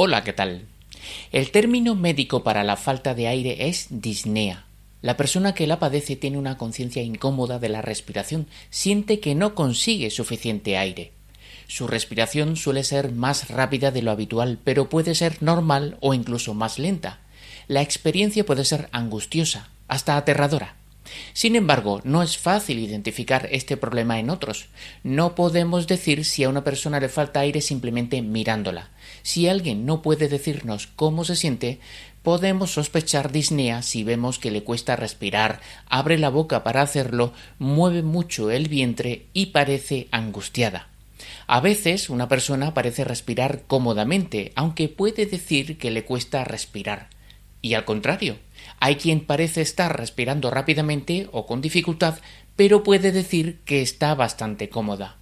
Hola, ¿qué tal? El término médico para la falta de aire es disnea. La persona que la padece tiene una conciencia incómoda de la respiración, siente que no consigue suficiente aire. Su respiración suele ser más rápida de lo habitual, pero puede ser normal o incluso más lenta. La experiencia puede ser angustiosa, hasta aterradora. Sin embargo, no es fácil identificar este problema en otros. No podemos decir si a una persona le falta aire simplemente mirándola. Si alguien no puede decirnos cómo se siente, podemos sospechar disnea si vemos que le cuesta respirar, abre la boca para hacerlo, mueve mucho el vientre y parece angustiada. A veces una persona parece respirar cómodamente, aunque puede decir que le cuesta respirar. Y al contrario, hay quien parece estar respirando rápidamente o con dificultad, pero puede decir que está bastante cómoda.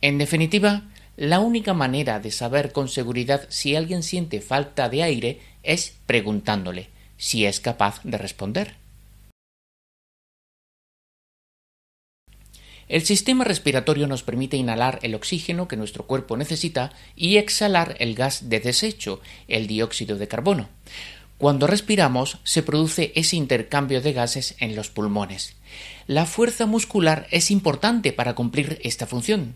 En definitiva, la única manera de saber con seguridad si alguien siente falta de aire es preguntándole, si es capaz de responder. El sistema respiratorio nos permite inhalar el oxígeno que nuestro cuerpo necesita y exhalar el gas de desecho, el dióxido de carbono. Cuando respiramos se produce ese intercambio de gases en los pulmones. La fuerza muscular es importante para cumplir esta función.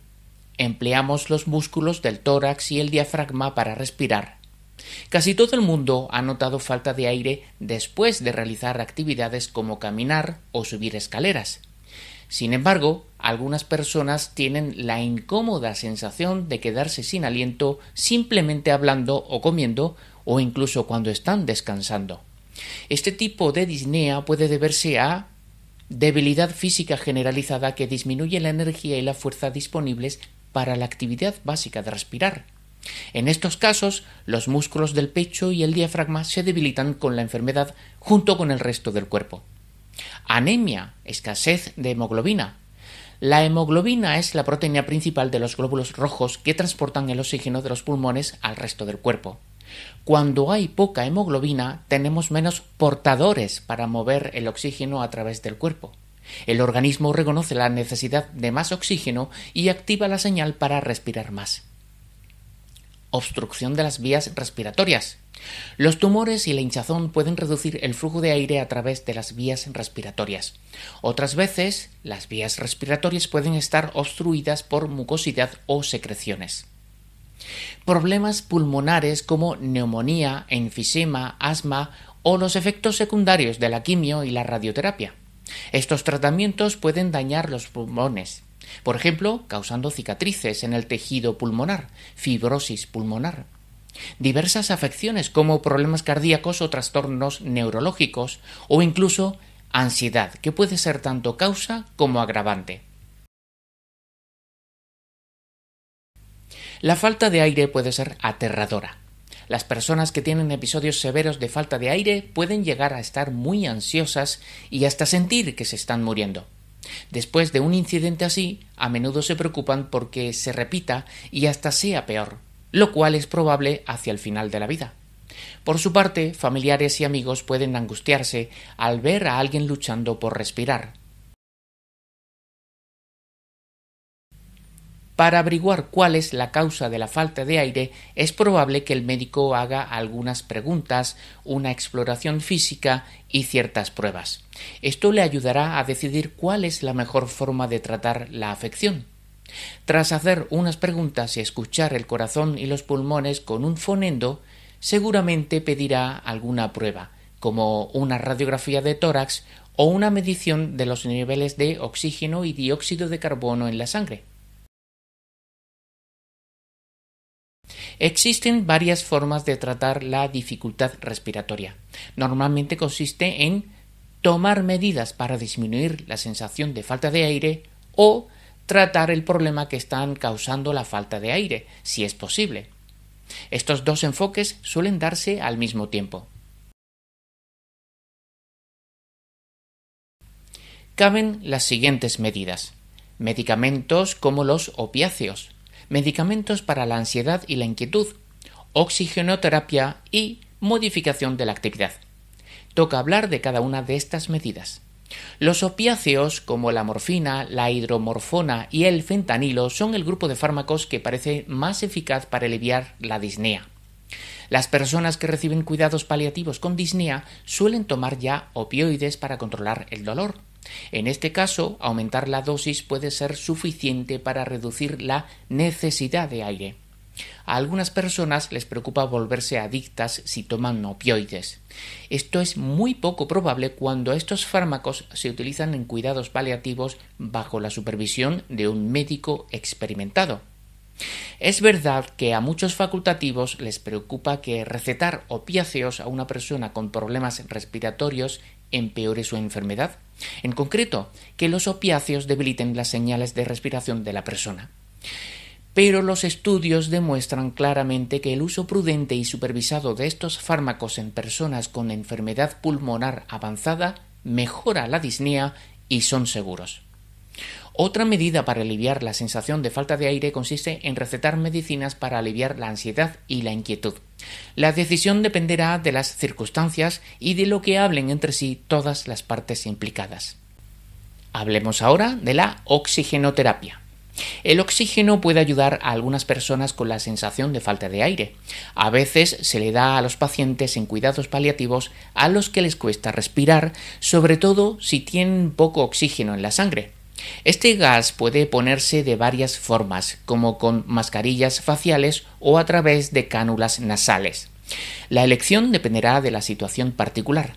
Empleamos los músculos del tórax y el diafragma para respirar. Casi todo el mundo ha notado falta de aire después de realizar actividades como caminar o subir escaleras. Sin embargo, algunas personas tienen la incómoda sensación de quedarse sin aliento simplemente hablando o comiendo o incluso cuando están descansando. Este tipo de disnea puede deberse a debilidad física generalizada que disminuye la energía y la fuerza disponibles para la actividad básica de respirar. En estos casos, los músculos del pecho y el diafragma se debilitan con la enfermedad junto con el resto del cuerpo. Anemia, escasez de hemoglobina. La hemoglobina es la proteína principal de los glóbulos rojos que transportan el oxígeno de los pulmones al resto del cuerpo. Cuando hay poca hemoglobina, tenemos menos portadores para mover el oxígeno a través del cuerpo. El organismo reconoce la necesidad de más oxígeno y activa la señal para respirar más. Obstrucción de las vías respiratorias. Los tumores y la hinchazón pueden reducir el flujo de aire a través de las vías respiratorias. Otras veces, las vías respiratorias pueden estar obstruidas por mucosidad o secreciones. Problemas pulmonares como neumonía, enfisema, asma o los efectos secundarios de la quimio y la radioterapia. Estos tratamientos pueden dañar los pulmones, por ejemplo, causando cicatrices en el tejido pulmonar, fibrosis pulmonar. Diversas afecciones como problemas cardíacos o trastornos neurológicos o incluso ansiedad, que puede ser tanto causa como agravante. La falta de aire puede ser aterradora. Las personas que tienen episodios severos de falta de aire pueden llegar a estar muy ansiosas y hasta sentir que se están muriendo. Después de un incidente así, a menudo se preocupan porque se repita y hasta sea peor, lo cual es probable hacia el final de la vida. Por su parte, familiares y amigos pueden angustiarse al ver a alguien luchando por respirar, Para averiguar cuál es la causa de la falta de aire, es probable que el médico haga algunas preguntas, una exploración física y ciertas pruebas. Esto le ayudará a decidir cuál es la mejor forma de tratar la afección. Tras hacer unas preguntas y escuchar el corazón y los pulmones con un fonendo, seguramente pedirá alguna prueba, como una radiografía de tórax o una medición de los niveles de oxígeno y dióxido de carbono en la sangre. Existen varias formas de tratar la dificultad respiratoria. Normalmente consiste en tomar medidas para disminuir la sensación de falta de aire o tratar el problema que están causando la falta de aire, si es posible. Estos dos enfoques suelen darse al mismo tiempo. Caben las siguientes medidas. Medicamentos como los opiáceos, medicamentos para la ansiedad y la inquietud, oxigenoterapia y modificación de la actividad. Toca hablar de cada una de estas medidas. Los opiáceos como la morfina, la hidromorfona y el fentanilo son el grupo de fármacos que parece más eficaz para aliviar la disnea. Las personas que reciben cuidados paliativos con disnea suelen tomar ya opioides para controlar el dolor. En este caso, aumentar la dosis puede ser suficiente para reducir la necesidad de aire. A algunas personas les preocupa volverse adictas si toman opioides. Esto es muy poco probable cuando estos fármacos se utilizan en cuidados paliativos bajo la supervisión de un médico experimentado. Es verdad que a muchos facultativos les preocupa que recetar opiáceos a una persona con problemas respiratorios empeore su enfermedad. En concreto, que los opiáceos debiliten las señales de respiración de la persona. Pero los estudios demuestran claramente que el uso prudente y supervisado de estos fármacos en personas con enfermedad pulmonar avanzada mejora la disnea y son seguros. Otra medida para aliviar la sensación de falta de aire consiste en recetar medicinas para aliviar la ansiedad y la inquietud. La decisión dependerá de las circunstancias y de lo que hablen entre sí todas las partes implicadas. Hablemos ahora de la oxigenoterapia. El oxígeno puede ayudar a algunas personas con la sensación de falta de aire. A veces se le da a los pacientes en cuidados paliativos a los que les cuesta respirar, sobre todo si tienen poco oxígeno en la sangre. Este gas puede ponerse de varias formas, como con mascarillas faciales o a través de cánulas nasales. La elección dependerá de la situación particular.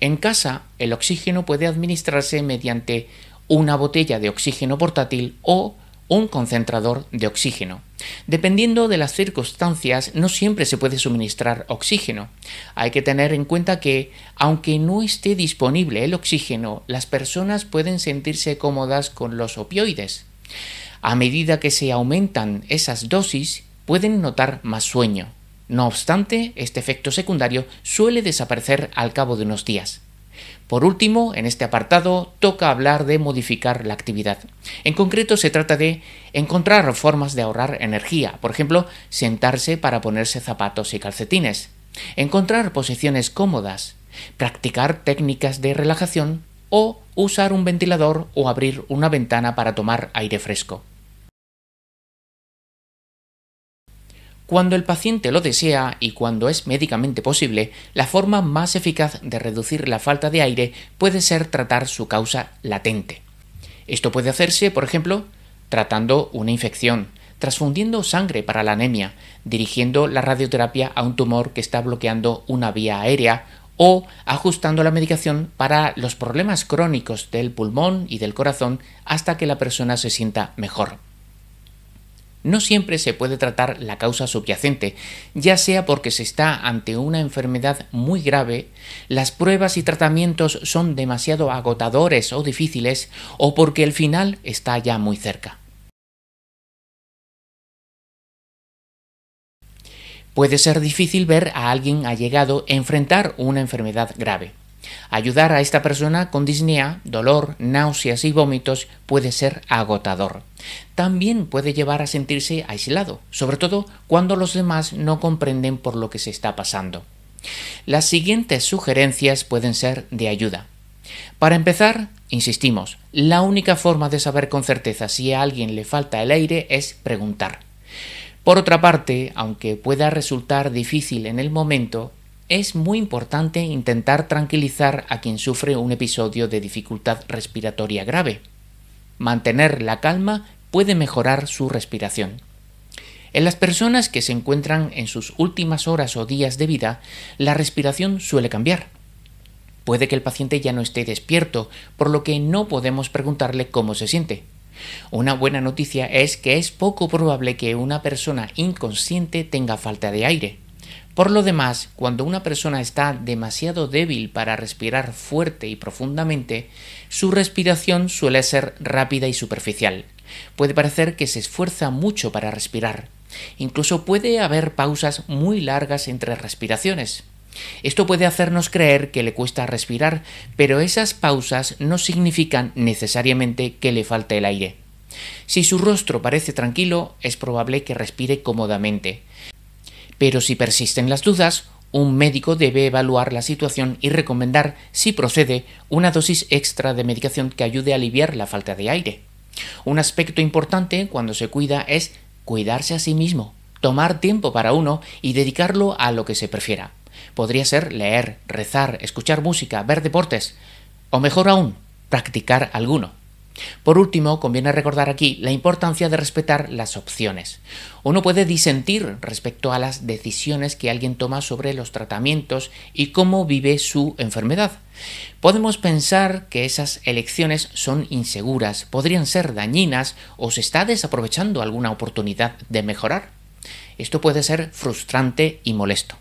En casa, el oxígeno puede administrarse mediante una botella de oxígeno portátil o un concentrador de oxígeno. Dependiendo de las circunstancias, no siempre se puede suministrar oxígeno. Hay que tener en cuenta que, aunque no esté disponible el oxígeno, las personas pueden sentirse cómodas con los opioides. A medida que se aumentan esas dosis, pueden notar más sueño. No obstante, este efecto secundario suele desaparecer al cabo de unos días. Por último, en este apartado toca hablar de modificar la actividad. En concreto, se trata de encontrar formas de ahorrar energía, por ejemplo, sentarse para ponerse zapatos y calcetines, encontrar posiciones cómodas, practicar técnicas de relajación o usar un ventilador o abrir una ventana para tomar aire fresco. Cuando el paciente lo desea y cuando es médicamente posible, la forma más eficaz de reducir la falta de aire puede ser tratar su causa latente. Esto puede hacerse, por ejemplo, tratando una infección, transfundiendo sangre para la anemia, dirigiendo la radioterapia a un tumor que está bloqueando una vía aérea o ajustando la medicación para los problemas crónicos del pulmón y del corazón hasta que la persona se sienta mejor no siempre se puede tratar la causa subyacente, ya sea porque se está ante una enfermedad muy grave, las pruebas y tratamientos son demasiado agotadores o difíciles, o porque el final está ya muy cerca. Puede ser difícil ver a alguien allegado enfrentar una enfermedad grave. Ayudar a esta persona con disnea, dolor, náuseas y vómitos puede ser agotador. También puede llevar a sentirse aislado, sobre todo cuando los demás no comprenden por lo que se está pasando. Las siguientes sugerencias pueden ser de ayuda. Para empezar, insistimos, la única forma de saber con certeza si a alguien le falta el aire es preguntar. Por otra parte, aunque pueda resultar difícil en el momento, es muy importante intentar tranquilizar a quien sufre un episodio de dificultad respiratoria grave. Mantener la calma puede mejorar su respiración. En las personas que se encuentran en sus últimas horas o días de vida, la respiración suele cambiar. Puede que el paciente ya no esté despierto, por lo que no podemos preguntarle cómo se siente. Una buena noticia es que es poco probable que una persona inconsciente tenga falta de aire. Por lo demás, cuando una persona está demasiado débil para respirar fuerte y profundamente, su respiración suele ser rápida y superficial. Puede parecer que se esfuerza mucho para respirar. Incluso puede haber pausas muy largas entre respiraciones. Esto puede hacernos creer que le cuesta respirar, pero esas pausas no significan necesariamente que le falte el aire. Si su rostro parece tranquilo, es probable que respire cómodamente. Pero si persisten las dudas, un médico debe evaluar la situación y recomendar, si procede, una dosis extra de medicación que ayude a aliviar la falta de aire. Un aspecto importante cuando se cuida es cuidarse a sí mismo, tomar tiempo para uno y dedicarlo a lo que se prefiera. Podría ser leer, rezar, escuchar música, ver deportes, o mejor aún, practicar alguno. Por último, conviene recordar aquí la importancia de respetar las opciones. Uno puede disentir respecto a las decisiones que alguien toma sobre los tratamientos y cómo vive su enfermedad. Podemos pensar que esas elecciones son inseguras, podrían ser dañinas o se está desaprovechando alguna oportunidad de mejorar. Esto puede ser frustrante y molesto.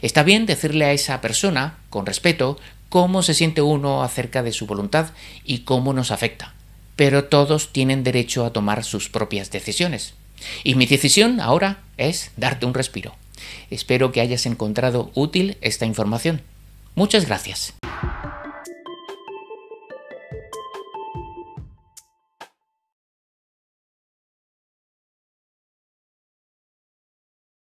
Está bien decirle a esa persona, con respeto, cómo se siente uno acerca de su voluntad y cómo nos afecta pero todos tienen derecho a tomar sus propias decisiones. Y mi decisión ahora es darte un respiro. Espero que hayas encontrado útil esta información. Muchas gracias.